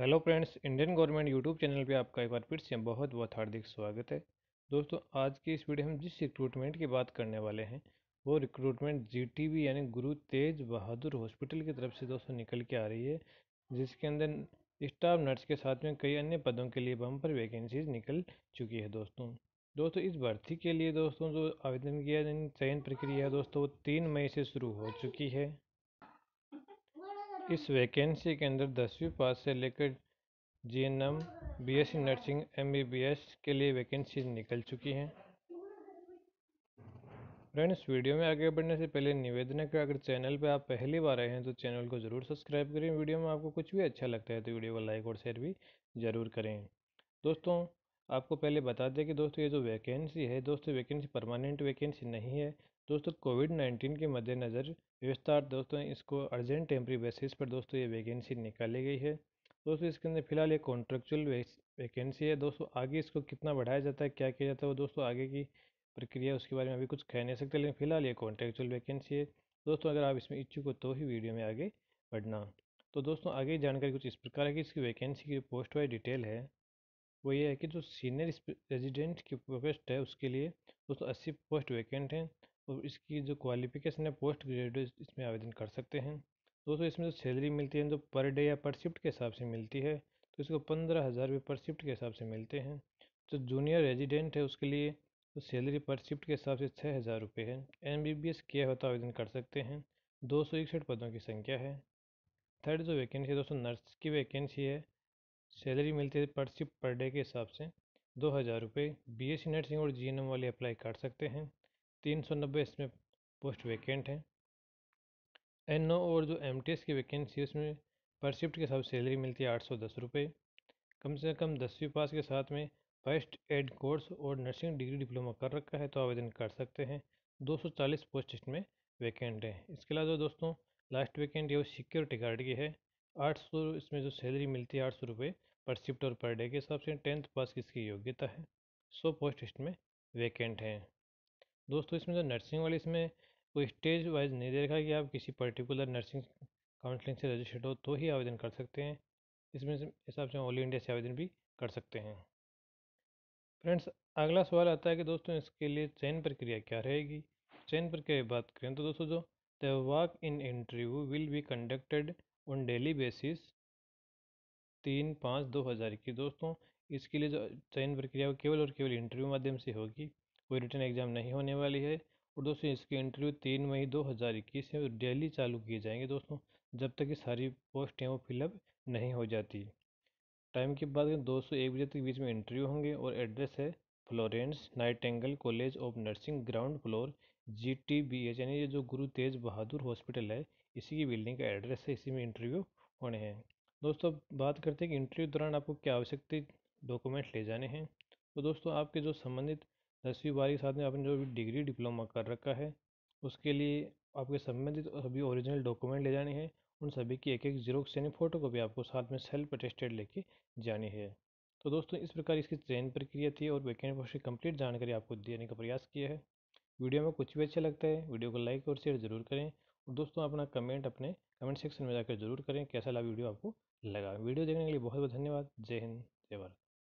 hello friends Indian government YouTube channel पे आपका एक बार फिर से बहुत बहुत हार्दिक स्वागत है दोस्तों आज की इस वीडियो हम जिस रिक्रूटमेंट की बात करने वाले हैं वो रिक्रूटमेंट जीटीबी यानी गुरु तेज बहादुर हॉस्पिटल की तरफ से दोस्तों निकल के आ रही है जिसके अंदर स्टाफ नर्स के साथ में कई अन्य पदों के लिए बम पर वैकेंसीज निकल चुकी है दोस्तों दोस्तों इस भर्ती के लिए दोस्तों जो आवेदन किया चयन प्रक्रिया है दोस्तों वो तीन मई से शुरू हो चुकी है इस वैकेंसी के अंदर दसवीं पास से लेकर J N M B S C nursing M B B S के लिए वैकेंसी निकल चुकी हैं फ्रेंड्स वीडियो में आगे बढ़ने से पहले निवेदन है कि अगर चैनल पर आप पहली बार आए हैं तो चैनल को ज़रूर सब्सक्राइब करें वीडियो में आपको कुछ भी अच्छा लगता है तो वीडियो को लाइक और शेयर भी ज़रूर करें दोस्तों आपको पहले बता दें कि दोस्तों ये जो वैकेंसी है दोस्तों वैकेंसी परमानेंट वैकेंसी नहीं है दोस्तों कोविड नाइन्टीन के मद्देनज़र विस्तार दोस्तों इसको अर्जेंट टेम्प्री बेसिस पर दोस्तों ये वैकेंसी निकाली गई है दोस्तों इसके अंदर फिलहाल ये कॉन्ट्रेक्चुअल वैकेंसी है दोस्तों आगे इसको कितना बढ़ाया जाता है क्या किया जाता है वो दोस्तों आगे की प्रक्रिया उसके बारे में अभी कुछ कह नहीं सकते लेकिन फिलहाल ये कॉन्ट्रेक्चुअल वैकेंसी है दोस्तों अगर आप इसमें इच्छुक हो तो ही वीडियो में आगे बढ़ना तो दोस्तों आगे जानकारी कुछ इस प्रकार है कि इसकी वैकेंसी की पोस्ट वाइज डिटेल है वो ये है कि जो सीनियर रेजिडेंट की पोस्ट है उसके लिए दोस्तों अस्सी पोस्ट वैकेंट हैं और तो इसकी जो क्वालिफिकेशन है पोस्ट ग्रेजुएट इसमें आवेदन कर सकते हैं दोस्तों इसमें जो सैलरी मिलती है जो पर डे या पर शिफ्ट के हिसाब से मिलती है तो इसको पंद्रह हज़ार रुपये पर शिफ्ट के हिसाब से मिलते हैं जो जूनियर रेजिडेंट है उसके लिए तो सैलरी पर शिफ्ट के हिसाब से छः हज़ार रुपये है एम बी बी एस किया हो तो आवेदन कर सकते हैं दो सौ इकसठ पदों की संख्या है थर्ड जो वैकेंसी है दोस्तों नर्स की वैकेंसी है सैलरी मिलती है पर शिफ्ट पर डे के हिसाब से दो हज़ार रुपये बी एस सी नर्सिंग और जी एन एम वाले अप्लाई कर सकते हैं तीन सौ नब्बे इसमें पोस्ट वैकेंट हैं एन ओ और जो एम टी एस की वैकेंसी है उसमें पर शिफ्ट के हिसाब से सैलरी मिलती है आठ सौ दस रुपये कम से कम दसवीं पास के साथ में फर्स्ट एड कोर्स और नर्सिंग डिग्री डिप्लोमा कर रखा है तो आवेदन कर सकते हैं दो सौ चालीस पोस्ट इसमें वैकेंट हैं इसके अलावा दोस्तों लास्ट वैकेंट है वो सिक्योरिटी गार्ड की है आठ सौ इसमें जो सैलरी मिलती है आठ सौ रुपये पर शिफ्ट और पर डे के हिसाब से टेंथ पास की इसकी योग्यता है सौ पोस्ट इसमें वैकेंट हैं दोस्तों इसमें जो नर्सिंग वाली इसमें कोई स्टेज वाइज नहीं दे रखा है कि आप किसी पर्टिकुलर नर्सिंग काउंसलिंग से रजिस्टर्ड हो तो ही आवेदन कर सकते हैं इसमें हिसाब से ऑल इंडिया से आवेदन भी कर सकते हैं फ्रेंड्स अगला सवाल आता है कि दोस्तों इसके लिए चयन प्रक्रिया क्या रहेगी चयन प्रक्रिया की बात करें तो दोस्तों जो the walk in interview will be conducted on daily basis तीन पाँच दो हज़ार की दोस्तों इसके लिए जो चयन प्रक्रिया वो केवल और केवल इंटरव्यू माध्यम से होगी कोई रिटर्न एग्ज़ाम नहीं होने वाली है और दोस्तों इसके इंटरव्यू तीन मई दो हज़ार इक्कीस में डेली चालू किए जाएंगे दोस्तों जब तक ये सारी पोस्ट हैं वो फिलअप नहीं हो जाती टाइम की बात करें दो सौ एक बजे तक बीच में इंटरव्यू होंगे और एड्रेस है Florence Nightingale college of nursing ground floor G T B H यानी ये जो गुरु तेज बहादुर हॉस्पिटल है इसी की बिल्डिंग का एड्रेस है इसी में इंटरव्यू होने हैं दोस्तों बात करते हैं कि इंटरव्यू दौरान आपको क्या आवश्यकता डॉक्यूमेंट ले जाने हैं तो दोस्तों आपके जो संबंधित दसवीं बारह के साथ में आपने जो भी डिग्री डिप्लोमा कर रखा है उसके लिए आपके संबंधित सभी ओरिजिनल डॉक्यूमेंट ले जाने हैं उन सभी की एक एक जीरोक्स यानी भी आपको साथ में सेल्फ अटेस्टेड लेके जानी है तो दोस्तों इस प्रकार इसकी चयन प्रक्रिया थी और वैकेंट पोस्ट की कंप्लीट जानकारी आपको देने का प्रयास किया है वीडियो में कुछ भी अच्छा लगता है वीडियो को लाइक और शेयर ज़रूर करें और दोस्तों अपना कमेंट अपने कमेंट सेक्शन में जाकर जरूर करें कैसा लगा वीडियो आपको लगा वीडियो देखने के लिए बहुत बहुत धन्यवाद जय हिंद जय भारत